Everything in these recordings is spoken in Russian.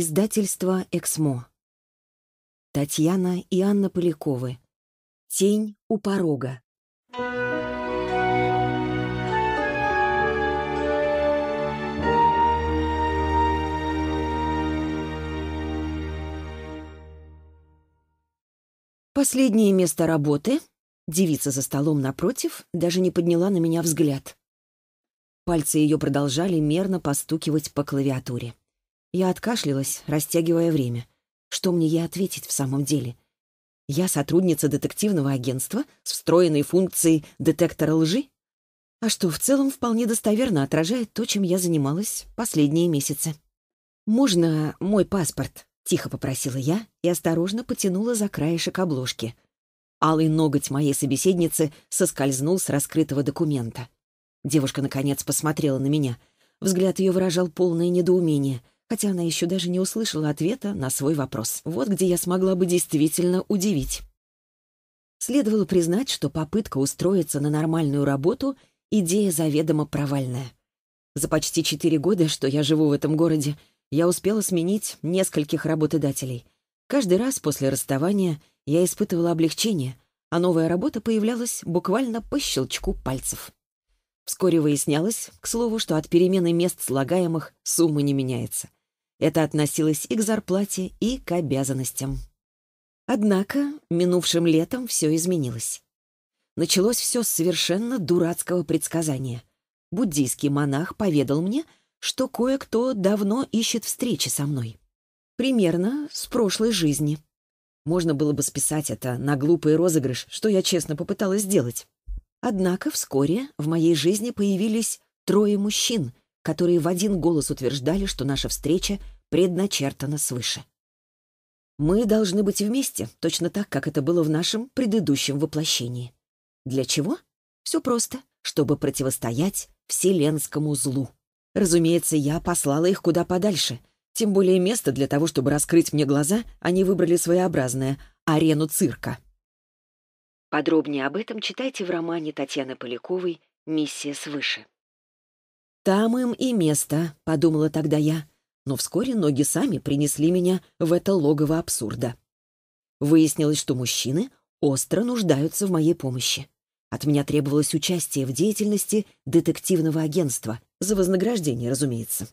Издательство «Эксмо». Татьяна и Анна Поляковы. «Тень у порога». «Последнее место работы?» Девица за столом напротив даже не подняла на меня взгляд. Пальцы ее продолжали мерно постукивать по клавиатуре. Я откашлялась, растягивая время. Что мне ей ответить в самом деле? Я сотрудница детективного агентства с встроенной функцией детектора лжи? А что в целом вполне достоверно отражает то, чем я занималась последние месяцы. «Можно мой паспорт?» — тихо попросила я и осторожно потянула за краешек обложки. Алый ноготь моей собеседницы соскользнул с раскрытого документа. Девушка, наконец, посмотрела на меня. Взгляд ее выражал полное недоумение — хотя она еще даже не услышала ответа на свой вопрос. Вот где я смогла бы действительно удивить. Следовало признать, что попытка устроиться на нормальную работу — идея заведомо провальная. За почти четыре года, что я живу в этом городе, я успела сменить нескольких работодателей. Каждый раз после расставания я испытывала облегчение, а новая работа появлялась буквально по щелчку пальцев. Вскоре выяснялось, к слову, что от перемены мест слагаемых сумма не меняется. Это относилось и к зарплате, и к обязанностям. Однако минувшим летом все изменилось. Началось все с совершенно дурацкого предсказания. Буддийский монах поведал мне, что кое-кто давно ищет встречи со мной. Примерно с прошлой жизни. Можно было бы списать это на глупый розыгрыш, что я честно попыталась сделать. Однако вскоре в моей жизни появились трое мужчин — которые в один голос утверждали, что наша встреча предначертана свыше. Мы должны быть вместе, точно так, как это было в нашем предыдущем воплощении. Для чего? Все просто, чтобы противостоять вселенскому злу. Разумеется, я послала их куда подальше. Тем более место для того, чтобы раскрыть мне глаза, они выбрали своеобразное — арену цирка. Подробнее об этом читайте в романе Татьяны Поляковой «Миссия свыше». «Там им и место», — подумала тогда я. Но вскоре ноги сами принесли меня в это логово абсурда. Выяснилось, что мужчины остро нуждаются в моей помощи. От меня требовалось участие в деятельности детективного агентства, за вознаграждение, разумеется.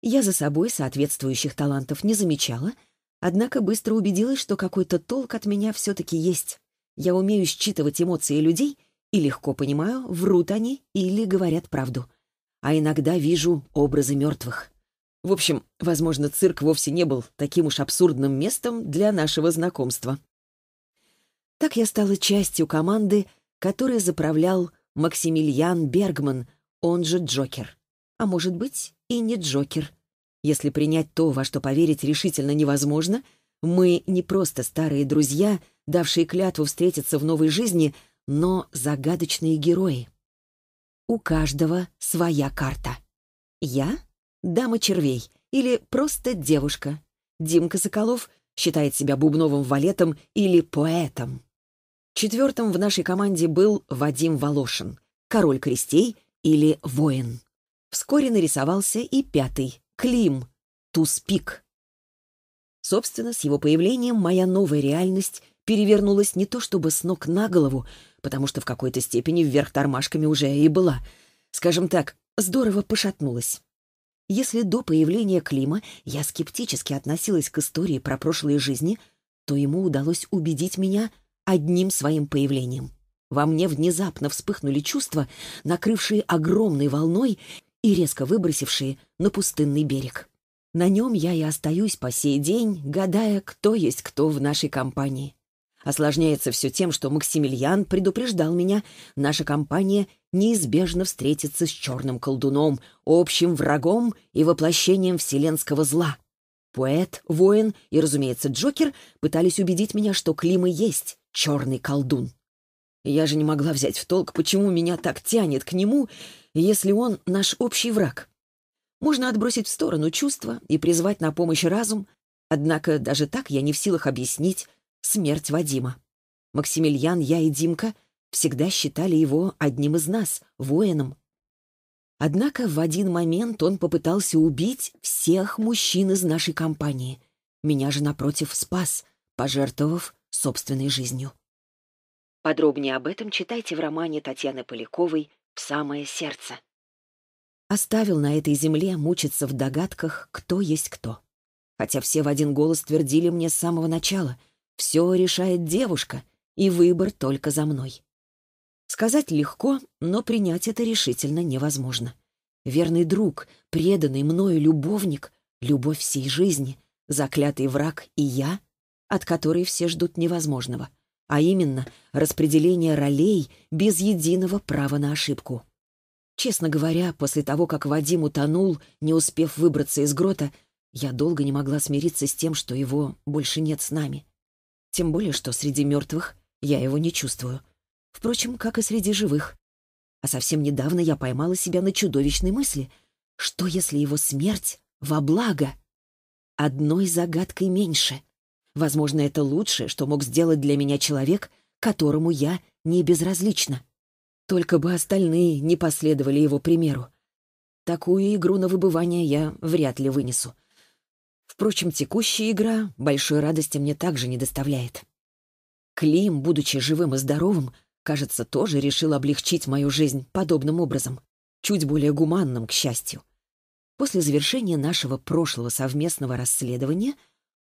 Я за собой соответствующих талантов не замечала, однако быстро убедилась, что какой-то толк от меня все-таки есть. Я умею считывать эмоции людей и легко понимаю, врут они или говорят правду а иногда вижу образы мертвых. В общем, возможно, цирк вовсе не был таким уж абсурдным местом для нашего знакомства. Так я стала частью команды, которой заправлял Максимилиан Бергман, он же Джокер. А может быть, и не Джокер. Если принять то, во что поверить решительно невозможно, мы не просто старые друзья, давшие клятву встретиться в новой жизни, но загадочные герои. У каждого своя карта. Я — дама червей или просто девушка. Димка Соколов считает себя бубновым валетом или поэтом. Четвертым в нашей команде был Вадим Волошин, король крестей или воин. Вскоре нарисовался и пятый — Клим, туспик. Собственно, с его появлением моя новая реальность перевернулась не то чтобы с ног на голову, потому что в какой-то степени вверх тормашками уже и была. Скажем так, здорово пошатнулась. Если до появления Клима я скептически относилась к истории про прошлые жизни, то ему удалось убедить меня одним своим появлением. Во мне внезапно вспыхнули чувства, накрывшие огромной волной и резко выбросившие на пустынный берег. На нем я и остаюсь по сей день, гадая, кто есть кто в нашей компании. Осложняется все тем, что Максимилиан предупреждал меня, наша компания неизбежно встретится с черным колдуном, общим врагом и воплощением вселенского зла. Поэт, воин и, разумеется, Джокер пытались убедить меня, что Клима есть черный колдун. Я же не могла взять в толк, почему меня так тянет к нему, если он наш общий враг. Можно отбросить в сторону чувства и призвать на помощь разум, однако даже так я не в силах объяснить, смерть Вадима. Максимилиан, я и Димка всегда считали его одним из нас, воином. Однако в один момент он попытался убить всех мужчин из нашей компании. Меня же, напротив, спас, пожертвовав собственной жизнью. Подробнее об этом читайте в романе Татьяны Поляковой «В самое сердце». Оставил на этой земле мучиться в догадках, кто есть кто. Хотя все в один голос твердили мне с самого начала — все решает девушка, и выбор только за мной. Сказать легко, но принять это решительно невозможно. Верный друг, преданный мною любовник, любовь всей жизни, заклятый враг и я, от которой все ждут невозможного, а именно распределение ролей без единого права на ошибку. Честно говоря, после того, как Вадим утонул, не успев выбраться из грота, я долго не могла смириться с тем, что его больше нет с нами. Тем более, что среди мертвых я его не чувствую. Впрочем, как и среди живых. А совсем недавно я поймала себя на чудовищной мысли. Что, если его смерть во благо? Одной загадкой меньше. Возможно, это лучшее, что мог сделать для меня человек, которому я не безразлична. Только бы остальные не последовали его примеру. Такую игру на выбывание я вряд ли вынесу. Впрочем, текущая игра большой радости мне также не доставляет. Клим, будучи живым и здоровым, кажется, тоже решил облегчить мою жизнь подобным образом, чуть более гуманным, к счастью. После завершения нашего прошлого совместного расследования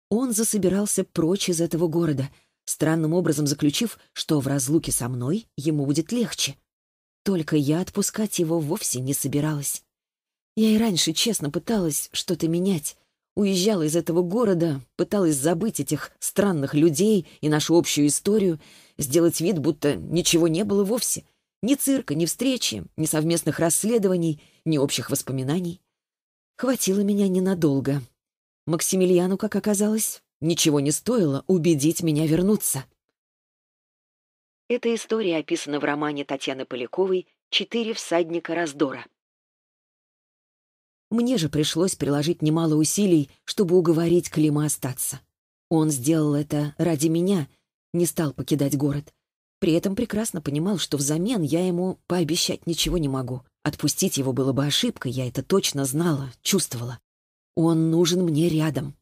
он засобирался прочь из этого города, странным образом заключив, что в разлуке со мной ему будет легче. Только я отпускать его вовсе не собиралась. Я и раньше честно пыталась что-то менять, уезжала из этого города, пыталась забыть этих странных людей и нашу общую историю, сделать вид, будто ничего не было вовсе. Ни цирка, ни встречи, ни совместных расследований, ни общих воспоминаний. Хватило меня ненадолго. Максимилиану, как оказалось, ничего не стоило убедить меня вернуться. Эта история описана в романе Татьяны Поляковой «Четыре всадника раздора». Мне же пришлось приложить немало усилий, чтобы уговорить Клима остаться. Он сделал это ради меня, не стал покидать город. При этом прекрасно понимал, что взамен я ему пообещать ничего не могу. Отпустить его было бы ошибкой, я это точно знала, чувствовала. Он нужен мне рядом.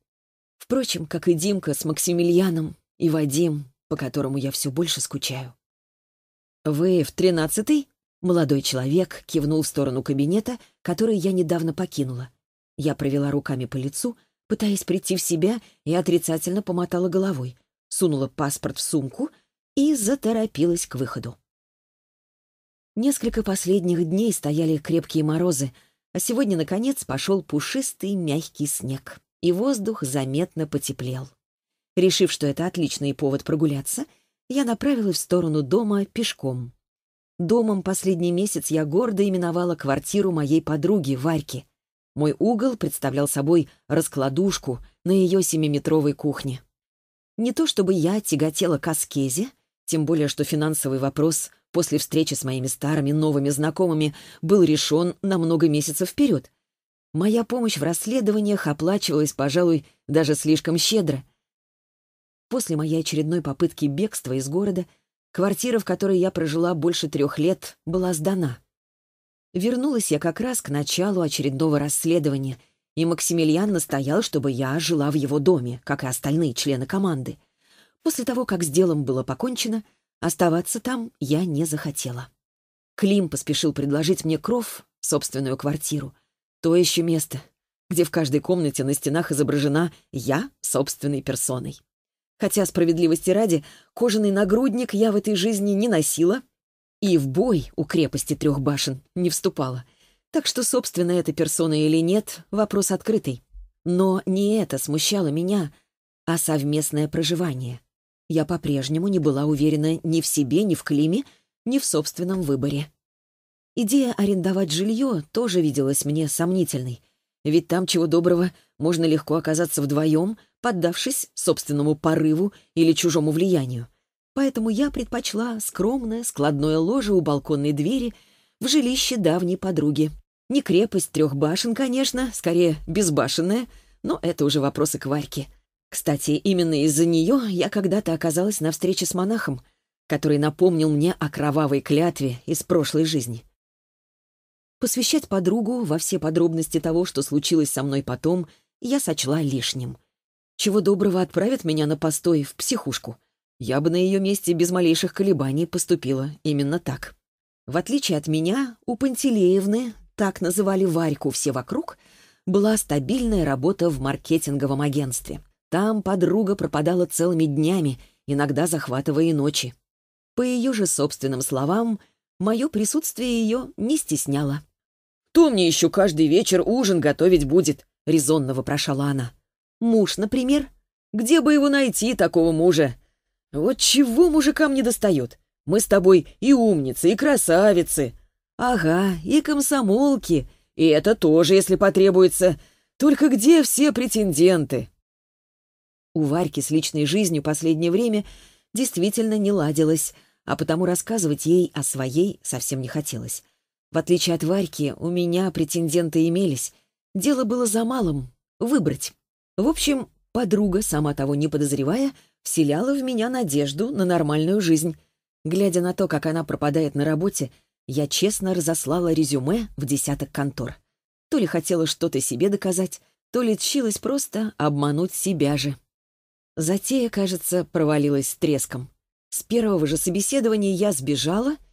Впрочем, как и Димка с Максимилианом, и Вадим, по которому я все больше скучаю. «Вы в тринадцатый?» Молодой человек кивнул в сторону кабинета, который я недавно покинула. Я провела руками по лицу, пытаясь прийти в себя, и отрицательно помотала головой, сунула паспорт в сумку и заторопилась к выходу. Несколько последних дней стояли крепкие морозы, а сегодня, наконец, пошел пушистый мягкий снег, и воздух заметно потеплел. Решив, что это отличный повод прогуляться, я направилась в сторону дома пешком. Домом последний месяц я гордо именовала квартиру моей подруги Варьки. Мой угол представлял собой раскладушку на ее семиметровой кухне. Не то чтобы я тяготела к аскезе, тем более что финансовый вопрос после встречи с моими старыми новыми знакомыми был решен на много месяцев вперед. Моя помощь в расследованиях оплачивалась, пожалуй, даже слишком щедро. После моей очередной попытки бегства из города — Квартира, в которой я прожила больше трех лет, была сдана. Вернулась я как раз к началу очередного расследования, и Максимилиан настоял, чтобы я жила в его доме, как и остальные члены команды. После того, как с делом было покончено, оставаться там я не захотела. Клим поспешил предложить мне кров, собственную квартиру. То еще место, где в каждой комнате на стенах изображена я собственной персоной хотя, справедливости ради, кожаный нагрудник я в этой жизни не носила и в бой у крепости трех башен не вступала. Так что, собственно, это персона или нет, вопрос открытый. Но не это смущало меня, а совместное проживание. Я по-прежнему не была уверена ни в себе, ни в Климе, ни в собственном выборе. Идея арендовать жилье тоже виделась мне сомнительной — ведь там, чего доброго, можно легко оказаться вдвоем, поддавшись собственному порыву или чужому влиянию. Поэтому я предпочла скромное складное ложе у балконной двери в жилище давней подруги. Не крепость трех башен, конечно, скорее безбашенная, но это уже вопросы к Варьке. Кстати, именно из-за нее я когда-то оказалась на встрече с монахом, который напомнил мне о кровавой клятве из прошлой жизни. Посвящать подругу во все подробности того, что случилось со мной потом, я сочла лишним. Чего доброго отправят меня на постой в психушку. Я бы на ее месте без малейших колебаний поступила именно так. В отличие от меня, у Пантелеевны, так называли Варьку все вокруг, была стабильная работа в маркетинговом агентстве. Там подруга пропадала целыми днями, иногда захватывая ночи. По ее же собственным словам, мое присутствие ее не стесняло. Кто мне еще каждый вечер ужин готовить будет?» — резонно вопрошала она. «Муж, например? Где бы его найти, такого мужа? Вот чего мужикам не достает? Мы с тобой и умницы, и красавицы. Ага, и комсомолки. И это тоже, если потребуется. Только где все претенденты?» У Варьки с личной жизнью последнее время действительно не ладилось, а потому рассказывать ей о своей совсем не хотелось. В отличие от Варьки, у меня претенденты имелись. Дело было за малым — выбрать. В общем, подруга, сама того не подозревая, вселяла в меня надежду на нормальную жизнь. Глядя на то, как она пропадает на работе, я честно разослала резюме в десяток контор. То ли хотела что-то себе доказать, то ли тщилась просто обмануть себя же. Затея, кажется, провалилась с треском. С первого же собеседования я сбежала —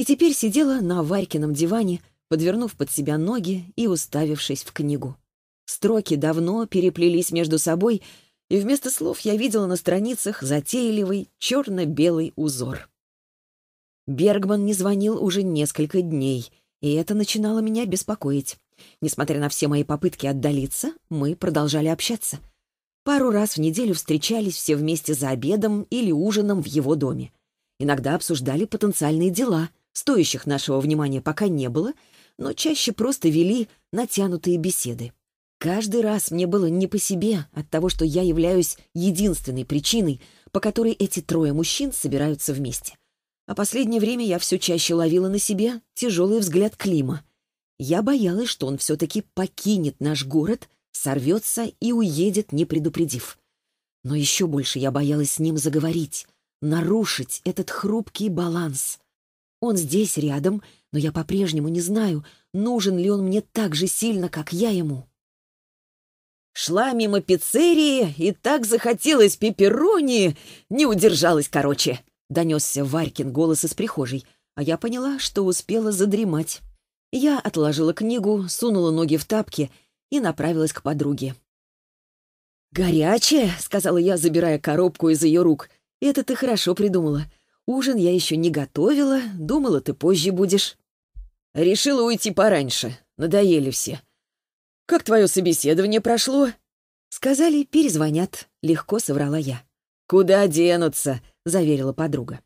и теперь сидела на Варькином диване, подвернув под себя ноги и уставившись в книгу. Строки давно переплелись между собой, и вместо слов я видела на страницах затейливый черно-белый узор. Бергман не звонил уже несколько дней, и это начинало меня беспокоить. Несмотря на все мои попытки отдалиться, мы продолжали общаться. Пару раз в неделю встречались все вместе за обедом или ужином в его доме. Иногда обсуждали потенциальные дела — стоящих нашего внимания пока не было, но чаще просто вели натянутые беседы. Каждый раз мне было не по себе от того, что я являюсь единственной причиной, по которой эти трое мужчин собираются вместе. А последнее время я все чаще ловила на себе тяжелый взгляд Клима. Я боялась, что он все-таки покинет наш город, сорвется и уедет, не предупредив. Но еще больше я боялась с ним заговорить, нарушить этот хрупкий баланс — он здесь, рядом, но я по-прежнему не знаю, нужен ли он мне так же сильно, как я ему. Шла мимо пиццерии, и так захотелось пепперони, не удержалась короче. Донесся Варькин голос из прихожей, а я поняла, что успела задремать. Я отложила книгу, сунула ноги в тапки и направилась к подруге. «Горячее», — сказала я, забирая коробку из ее рук. «Это ты хорошо придумала. Ужин я еще не готовила, думала, ты позже будешь. Решила уйти пораньше, надоели все. Как твое собеседование прошло? Сказали, перезвонят, легко соврала я. Куда денутся, заверила подруга.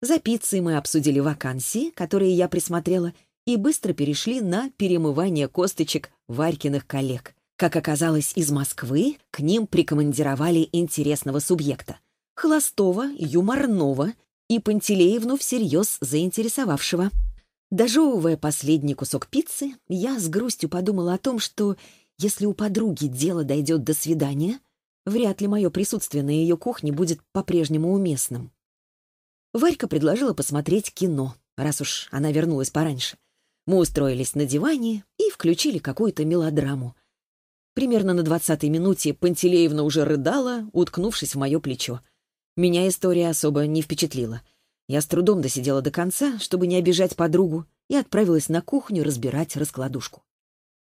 За пиццей мы обсудили вакансии, которые я присмотрела, и быстро перешли на перемывание косточек Варькиных коллег. Как оказалось, из Москвы к ним прикомандировали интересного субъекта. Холостого, юморного, и Пантелеевну всерьез заинтересовавшего. Дожевывая последний кусок пиццы, я с грустью подумала о том, что если у подруги дело дойдет до свидания, вряд ли мое присутствие на ее кухне будет по-прежнему уместным. Варька предложила посмотреть кино, раз уж она вернулась пораньше. Мы устроились на диване и включили какую-то мелодраму. Примерно на двадцатой минуте Пантелеевна уже рыдала, уткнувшись в мое плечо. Меня история особо не впечатлила. Я с трудом досидела до конца, чтобы не обижать подругу, и отправилась на кухню разбирать раскладушку.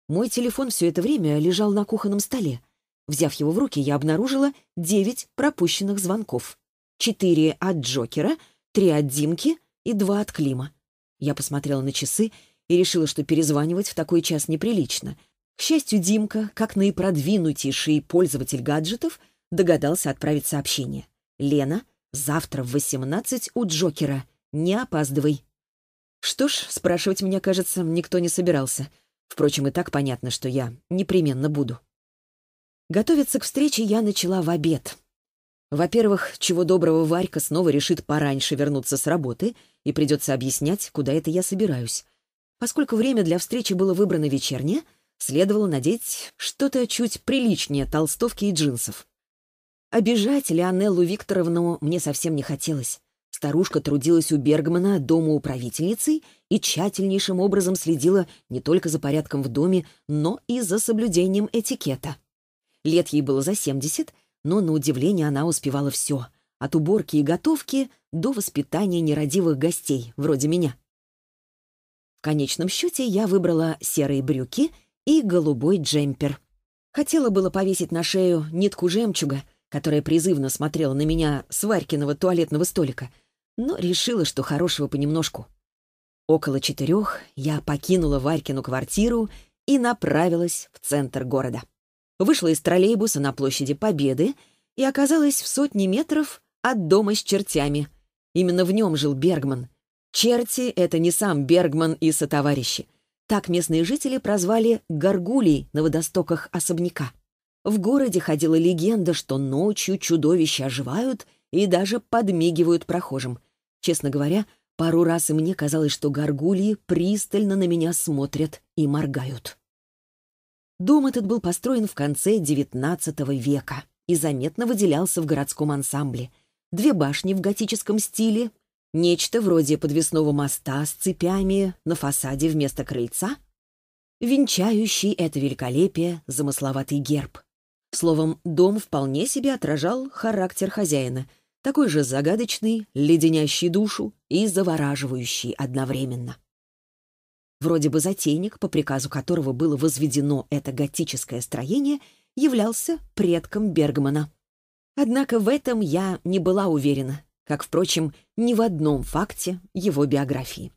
Мой телефон все это время лежал на кухонном столе. Взяв его в руки, я обнаружила девять пропущенных звонков. Четыре от Джокера, три от Димки и два от Клима. Я посмотрела на часы и решила, что перезванивать в такой час неприлично. К счастью, Димка, как наипродвинутейший пользователь гаджетов, догадался отправить сообщение. «Лена, завтра в 18 у Джокера. Не опаздывай». Что ж, спрашивать, меня, кажется, никто не собирался. Впрочем, и так понятно, что я непременно буду. Готовиться к встрече я начала в обед. Во-первых, чего доброго Варька снова решит пораньше вернуться с работы, и придется объяснять, куда это я собираюсь. Поскольку время для встречи было выбрано вечернее, следовало надеть что-то чуть приличнее толстовки и джинсов. Обижать Леонеллу Викторовну мне совсем не хотелось. Старушка трудилась у Бергмана, дома управительницей, и тщательнейшим образом следила не только за порядком в доме, но и за соблюдением этикета. Лет ей было за 70, но, на удивление, она успевала все — от уборки и готовки до воспитания нерадивых гостей, вроде меня. В конечном счете я выбрала серые брюки и голубой джемпер. Хотела было повесить на шею нитку жемчуга, которая призывно смотрела на меня с Варькиного туалетного столика, но решила, что хорошего понемножку. Около четырех я покинула Варькину квартиру и направилась в центр города. Вышла из троллейбуса на площади Победы и оказалась в сотне метров от дома с чертями. Именно в нем жил Бергман. Черти — это не сам Бергман и сотоварищи. Так местные жители прозвали горгулей на водостоках особняка. В городе ходила легенда, что ночью чудовища оживают и даже подмигивают прохожим. Честно говоря, пару раз и мне казалось, что горгульи пристально на меня смотрят и моргают. Дом этот был построен в конце XIX века и заметно выделялся в городском ансамбле. Две башни в готическом стиле, нечто вроде подвесного моста с цепями на фасаде вместо крыльца, венчающий это великолепие замысловатый герб. Словом, дом вполне себе отражал характер хозяина, такой же загадочный, леденящий душу и завораживающий одновременно. Вроде бы затейник, по приказу которого было возведено это готическое строение, являлся предком Бергмана. Однако в этом я не была уверена, как, впрочем, ни в одном факте его биографии.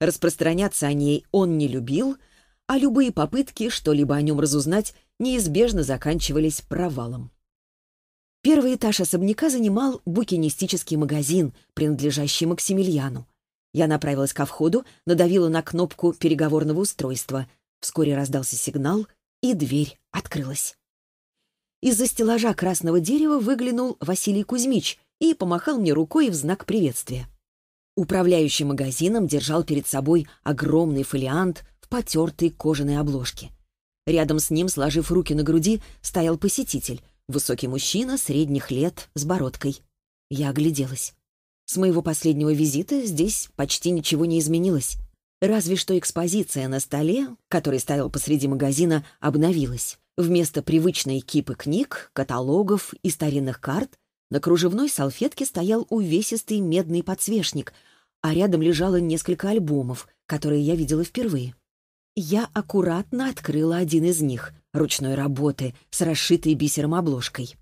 Распространяться о ней он не любил — а любые попытки что-либо о нем разузнать неизбежно заканчивались провалом. Первый этаж особняка занимал букинистический магазин, принадлежащий Максимилиану. Я направилась ко входу, надавила на кнопку переговорного устройства. Вскоре раздался сигнал, и дверь открылась. Из-за стеллажа красного дерева выглянул Василий Кузьмич и помахал мне рукой в знак приветствия. Управляющий магазином держал перед собой огромный фолиант в потертой кожаной обложке. Рядом с ним, сложив руки на груди, стоял посетитель, высокий мужчина средних лет с бородкой. Я огляделась. С моего последнего визита здесь почти ничего не изменилось. Разве что экспозиция на столе, который стоял посреди магазина, обновилась. Вместо привычной кипы книг, каталогов и старинных карт на кружевной салфетке стоял увесистый медный подсвечник, а рядом лежало несколько альбомов, которые я видела впервые. Я аккуратно открыла один из них, ручной работы, с расшитой бисером обложкой.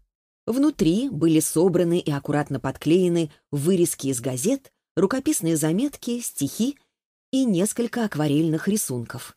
Внутри были собраны и аккуратно подклеены вырезки из газет, рукописные заметки, стихи и несколько акварельных рисунков.